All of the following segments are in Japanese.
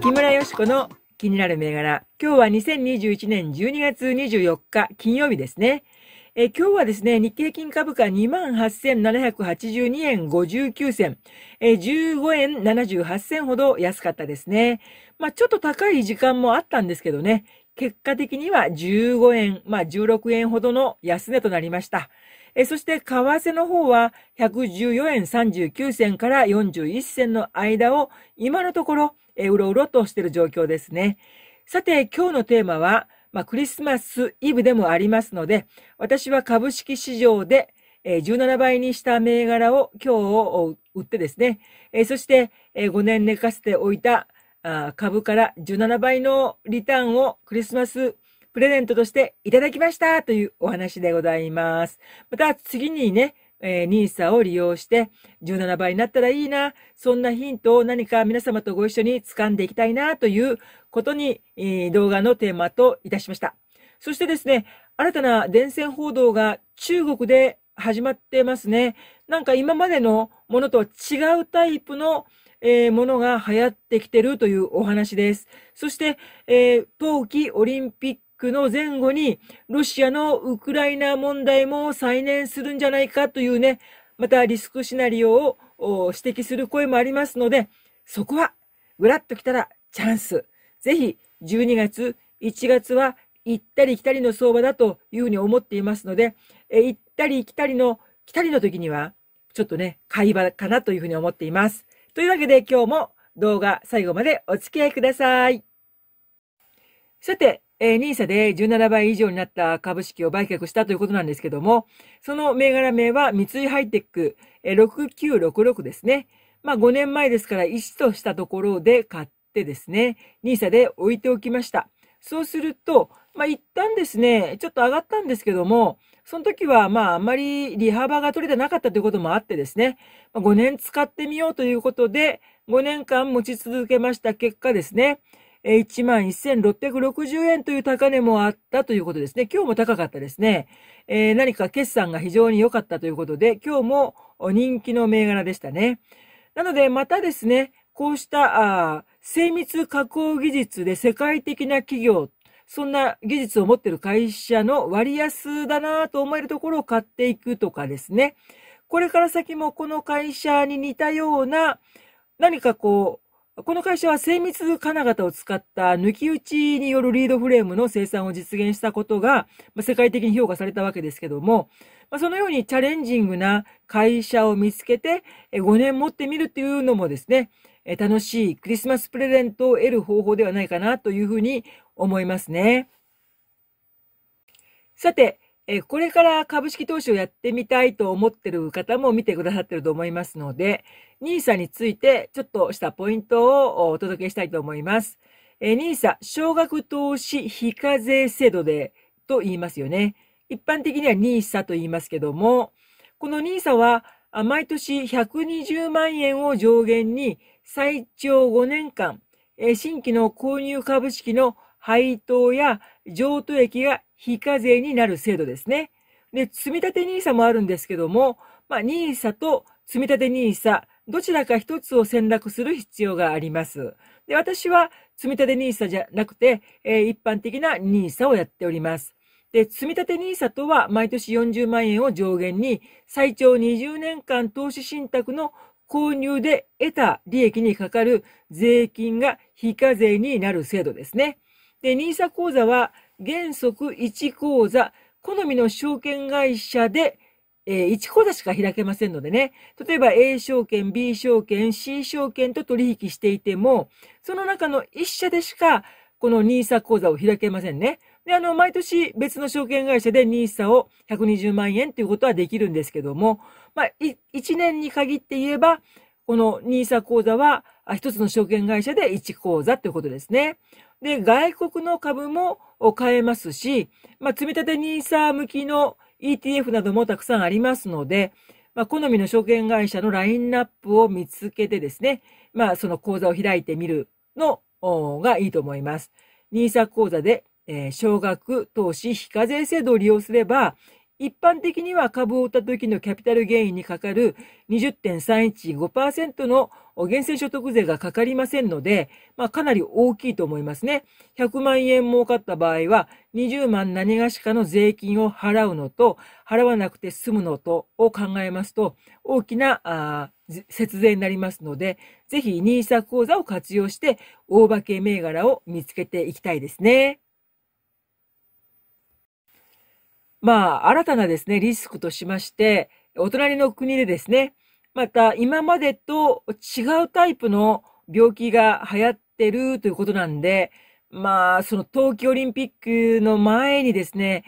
木村よしこの気になる銘柄。今日は2021年12月24日金曜日ですね。え今日はですね、日経金株価28,782円59銭、え15円78銭ほど安かったですね。まあちょっと高い時間もあったんですけどね、結果的には15円、まあ16円ほどの安値となりました。えそして、為替の方は、114円39銭から41銭の間を、今のところ、えうろうろとしている状況ですね。さて、今日のテーマは、まあ、クリスマスイブでもありますので、私は株式市場で、え17倍にした銘柄を今日を売ってですね、えそして、え5年寝かせておいた株から17倍のリターンをクリスマスプレゼントとしていただきましたというお話でございます。また次にね、えー、NISA を利用して17倍になったらいいな、そんなヒントを何か皆様とご一緒に掴んでいきたいなということに、えー、動画のテーマといたしました。そしてですね、新たな伝染報道が中国で始まってますね。なんか今までのものと違うタイプの、えー、ものが流行ってきてるというお話です。そして、えー、冬季オリンピックの前後に、ロシアのウクライナ問題も再燃するんじゃないかというね、またリスクシナリオを指摘する声もありますので、そこは、ぐらっと来たらチャンス。ぜひ、12月、1月は行ったり来たりの相場だというふうに思っていますので、え行ったり来たりの、来たりの時には、ちょっとね、会話かなというふうに思っています。というわけで今日も動画最後までお付き合いください。さて、えー、NISA で17倍以上になった株式を売却したということなんですけども、その銘柄名は三井ハイテック、えー、6966ですね。まあ5年前ですから1としたところで買ってですね、NISA で置いておきました。そうすると、まあ一旦ですね、ちょっと上がったんですけども、その時はまああんまり利幅が取れてなかったということもあってですね、5年使ってみようということで、5年間持ち続けました結果ですね、え11,660円という高値もあったということですね。今日も高かったですね。えー、何か決算が非常に良かったということで、今日も人気の銘柄でしたね。なので、またですね、こうした精密加工技術で世界的な企業、そんな技術を持っている会社の割安だなと思えるところを買っていくとかですね。これから先もこの会社に似たような何かこう、この会社は精密金型を使った抜き打ちによるリードフレームの生産を実現したことが、ま世界的に評価されたわけですけども、まそのようにチャレンジングな会社を見つけて5年持ってみるっていうのもですね、楽しいクリスマスプレゼントを得る方法ではないかなというふうに思いますね。さて、えこれから株式投資をやってみたいと思ってる方も見てくださってると思いますので、NISA についてちょっとしたポイントをお届けしたいと思います。え NISA、少額投資非課税制度でと言いますよね。一般的には NISA と言いますけども、この NISA は毎年120万円を上限に最長5年間、新規の購入株式の配当や譲渡益が非課税になる制度ですね。で、積立 NISA もあるんですけども、まあ、NISA と積立 NISA、どちらか一つを選択する必要があります。で、私は積立 NISA じゃなくて、えー、一般的な NISA をやっております。で、積立 NISA とは毎年40万円を上限に最長20年間投資信託の購入で得た利益にかかる税金が非課税になる制度ですね。で、NISA 口座は原則1口座、好みの証券会社で、えー、1口座しか開けませんのでね。例えば A 証券、B 証券、C 証券と取引していても、その中の1社でしか、この NISA 口座を開けませんね。で、あの、毎年別の証券会社で NISA を120万円ということはできるんですけども、まあ、1年に限って言えば、この NISA 口座は、一つの証券会社で1口座ということですね。で、外国の株も買えますし、まあ、積立 NISA 向きの ETF などもたくさんありますので、まあ、好みの証券会社のラインナップを見つけてですね、まあ、その講座を開いてみるのがいいと思います。NISA 口座で、えー、少額投資非課税制度を利用すれば、一般的には株を売った時のキャピタルゲインにかかる20.315%の源泉所得税がかかりませんので、まあ、かなり大きいと思いますね。100万円儲かった場合は、20万何がしかの税金を払うのと、払わなくて済むのとを考えますと、大きな節税になりますので、ぜひ NISA 講座を活用して、大化け銘柄を見つけていきたいですね。まあ、新たなですね、リスクとしまして、お隣の国でですね、また今までと違うタイプの病気が流行ってるということなんで、まあ、その冬季オリンピックの前にですね、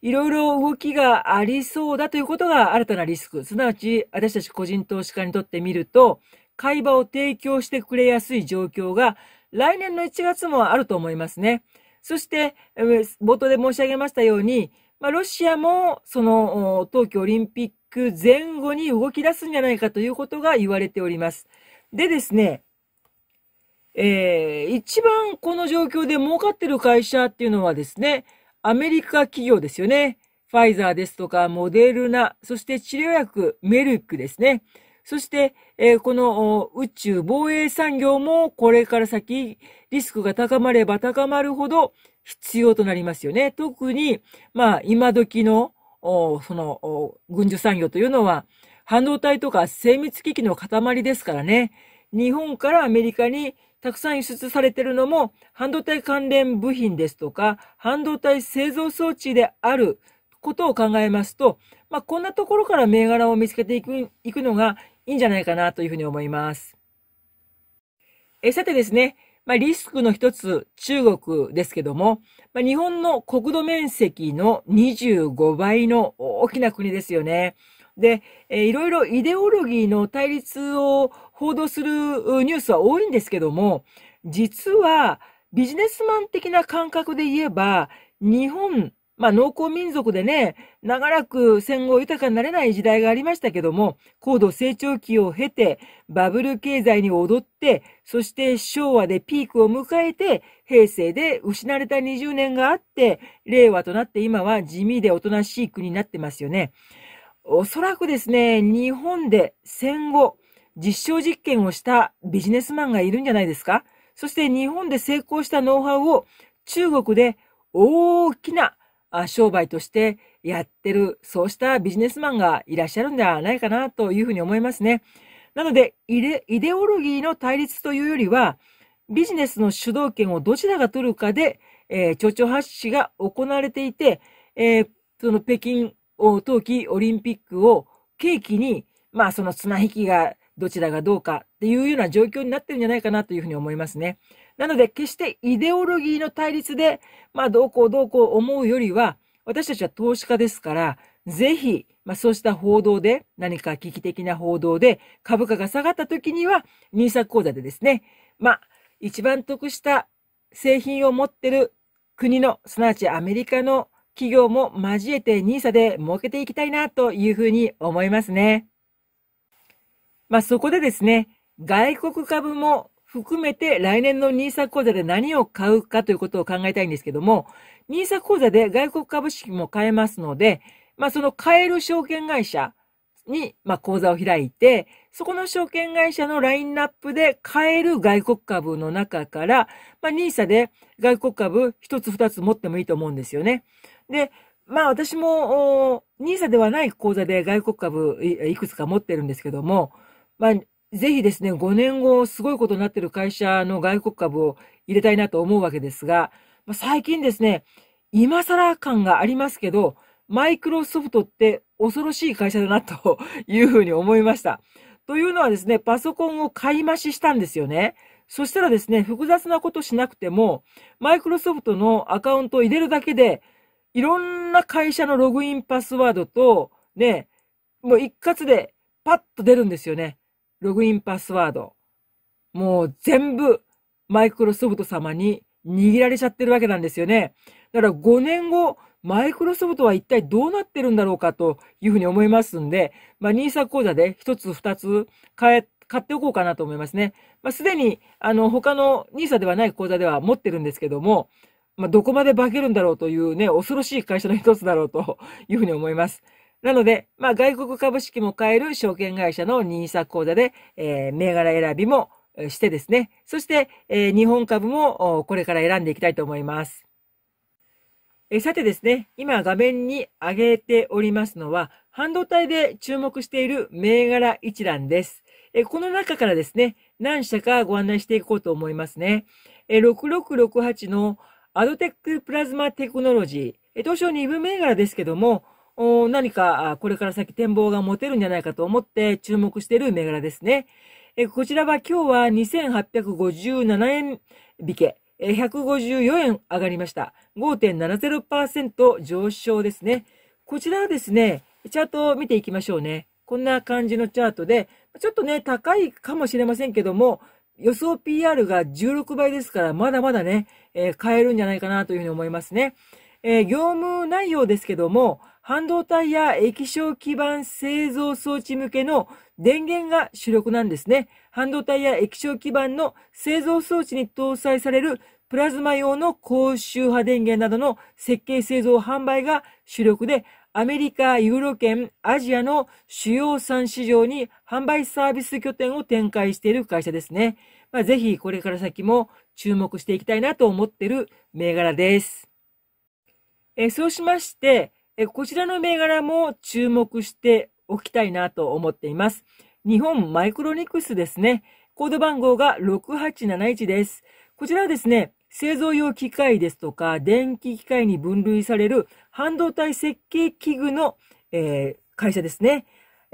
いろいろ動きがありそうだということが新たなリスク。すなわち、私たち個人投資家にとってみると、買い場を提供してくれやすい状況が来年の1月もあると思いますね。そして、冒頭で申し上げましたように、まあ、ロシアもその冬季オリンピックク前後に動き出すんじゃないかということが言われております。でですね、えー、一番この状況で儲かってる会社っていうのはですね、アメリカ企業ですよね。ファイザーですとか、モデルナ、そして治療薬、メルクですね。そして、えー、この宇宙防衛産業もこれから先、リスクが高まれば高まるほど必要となりますよね。特に、まあ、今時のお、その、軍需産業というのは、半導体とか精密機器の塊ですからね、日本からアメリカにたくさん輸出されてるのも、半導体関連部品ですとか、半導体製造装置であることを考えますと、まあ、こんなところから銘柄を見つけていくいくのがいいんじゃないかなというふうに思います。えさてですね、まあ、リスクの一つ、中国ですけども、まあ、日本の国土面積の25倍の大きな国ですよね。で、えー、いろいろイデオロギーの対立を報道するニュースは多いんですけども、実はビジネスマン的な感覚で言えば、日本まあ、農耕民族でね、長らく戦後豊かになれない時代がありましたけども、高度成長期を経て、バブル経済に踊って、そして昭和でピークを迎えて、平成で失われた20年があって、令和となって今は地味でおとなしい国になってますよね。おそらくですね、日本で戦後、実証実験をしたビジネスマンがいるんじゃないですかそして日本で成功したノウハウを中国で大きな商売としてやってる、そうしたビジネスマンがいらっしゃるんではないかなというふうに思いますね。なので、イデオロギーの対立というよりは、ビジネスの主導権をどちらが取るかで、えー、町長発信が行われていて、えー、その北京冬季オリンピックを契機に、まあその綱引きがどちらがどうかっていうような状況になってるんじゃないかなというふうに思いますね。なので、決してイデオロギーの対立で、まあ、どうこうどうこう思うよりは、私たちは投資家ですから、ぜひ、まあ、そうした報道で、何か危機的な報道で、株価が下がった時には、nisa 口座でですね、まあ、一番得した製品を持ってる国の、すなわちアメリカの企業も交えて NISA で儲けていきたいなというふうに思いますね。まあそこでですね、外国株も含めて来年の NISA 講座で何を買うかということを考えたいんですけども、NISA 講座で外国株式も買えますので、まあその買える証券会社に、まあ、講座を開いて、そこの証券会社のラインナップで買える外国株の中から、まあ NISA で外国株一つ二つ持ってもいいと思うんですよね。で、まあ私も、NISA ではない講座で外国株いくつか持ってるんですけども、まあぜひですね、5年後、すごいことになってる会社の外国株を入れたいなと思うわけですが、ま最近ですね、今更感がありますけど、マイクロソフトって恐ろしい会社だなというふうに思いました。というのはですね、パソコンを買い増ししたんですよね。そしたらですね、複雑なことしなくても、マイクロソフトのアカウントを入れるだけで、いろんな会社のログインパスワードと、ね、もう一括でパッと出るんですよね。ログインパスワード、もう全部マイクロソフト様に握られちゃってるわけなんですよね。だから5年後、マイクロソフトは一体どうなってるんだろうかというふうに思いますんで、まあ、NISA 講座で1つ2つ買え、買っておこうかなと思いますね。まあ、すでに、あの、他の NISA ではない講座では持ってるんですけども、まあ、どこまで化けるんだろうというね、恐ろしい会社の一つだろうというふうに思います。なので、まあ、外国株式も買える証券会社の NISA 口座で、えー、銘柄選びもしてですね、そして、えー、日本株もこれから選んでいきたいと思います。えさてですね、今画面に上げておりますのは、半導体で注目している銘柄一覧です。えこの中からですね、何社かご案内していこうと思いますね。え6668のアドテックプラズマテクノロジー、え当初2部銘柄ですけども、何かこれから先展望が持てるんじゃないかと思って注目している銘柄ですね。こちらは今日は2857円引け。154円上がりました。5.70%上昇ですね。こちらはですね、チャートを見ていきましょうね。こんな感じのチャートで、ちょっとね、高いかもしれませんけども、予想 PR が16倍ですから、まだまだね、えー、買えるんじゃないかなというふうに思いますね。えー、業務内容ですけども、半導体や液晶基板製造装置向けの電源が主力なんですね。半導体や液晶基板の製造装置に搭載されるプラズマ用の高周波電源などの設計製造販売が主力で、アメリカ、ユーロ圏、アジアの主要3市場に販売サービス拠点を展開している会社ですね。まあ、ぜひこれから先も注目していきたいなと思っている銘柄です。えそうしまして、えこちらの銘柄も注目しておきたいなと思っています。日本マイクロニクスですね。コード番号が6871です。こちらはですね、製造用機械ですとか、電気機械に分類される半導体設計器具の、えー、会社ですね。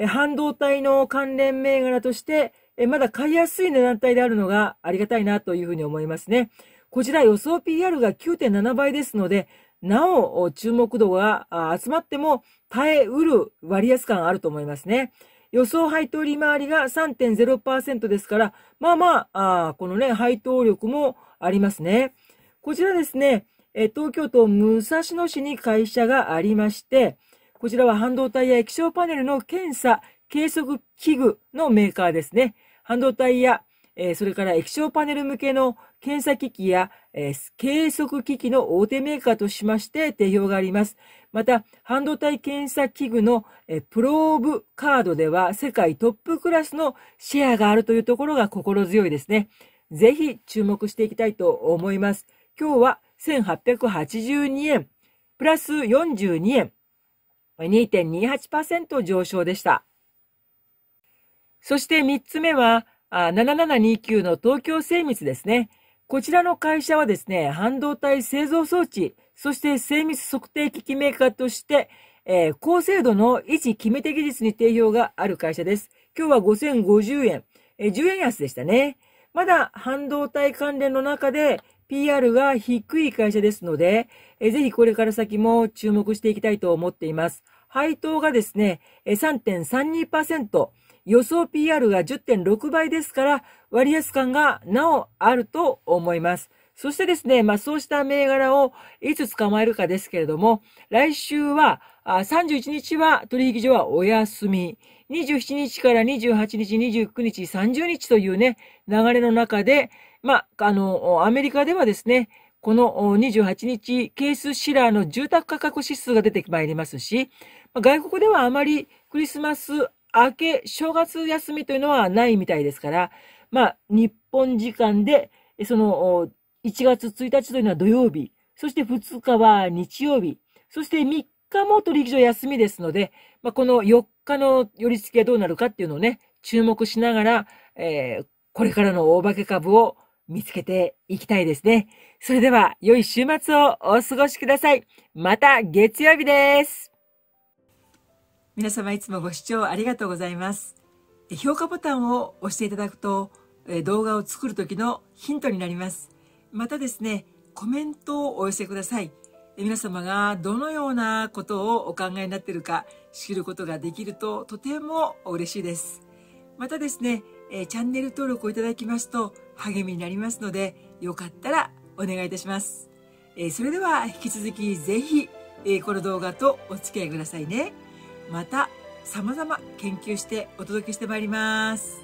半導体の関連銘柄として、まだ買いやすい値段帯であるのがありがたいなというふうに思いますね。こちら予想 PR が9.7倍ですので、なお注目度が集まっても耐えうる割安感あると思いますね。予想配当利回りが3.0%ですから、まあまあ、あこのね、配当力もありますね。こちらですね、え東京都武蔵野市に会社がありまして、こちらは半導体や液晶パネルの検査、計測器具のメーカーですね。半導体や、えそれから液晶パネル向けの検査機器や、えー、計測機器の大手メーカーとしまして定評があります。また、半導体検査器具の、えプローブカードでは世界トップクラスのシェアがあるというところが心強いですね。ぜひ注目していきたいと思います。今日は1882円、プラス42円、2.28%上昇でした。そして3つ目は、7729の東京精密ですね。こちらの会社はですね、半導体製造装置、そして精密測定機器メーカーとして、えー、高精度の維持決め手技術に定評がある会社です。今日は5050円、えー、10円安でしたね。まだ半導体関連の中で PR が低い会社ですので、えー、ぜひこれから先も注目していきたいと思っています。配当がですね、3.32%、予想 PR が10.6倍ですから、割安感がなおあると思います。そしてですね、まあそうした銘柄をいつ捕まえるかですけれども、来週は、あ31日は取引所はお休み、27日から28日、29日、30日というね、流れの中で、まあ、あの、アメリカではですね、この28日、ケースシラーの住宅価格指数が出てまいりますし、外国ではあまりクリスマス明け、正月休みというのはないみたいですから、まあ、日本時間で、その、1月1日というのは土曜日、そして2日は日曜日、そして3日も取引所休みですので、まあ、この4日の寄り付きがどうなるかっていうのをね、注目しながら、えー、これからの大化け株を見つけていきたいですね。それでは、良い週末をお過ごしください。また月曜日です。皆様いつもご視聴ありがとうございます評価ボタンを押していただくと動画を作る時のヒントになりますまたですねコメントをお寄せください皆様がどのようなことをお考えになっているか知ることができるととても嬉しいですまたですねチャンネル登録をいただきますと励みになりますのでよかったらお願いいたしますそれでは引き続きぜひこの動画とお付き合いくださいね。また様々研究してお届けしてまいります。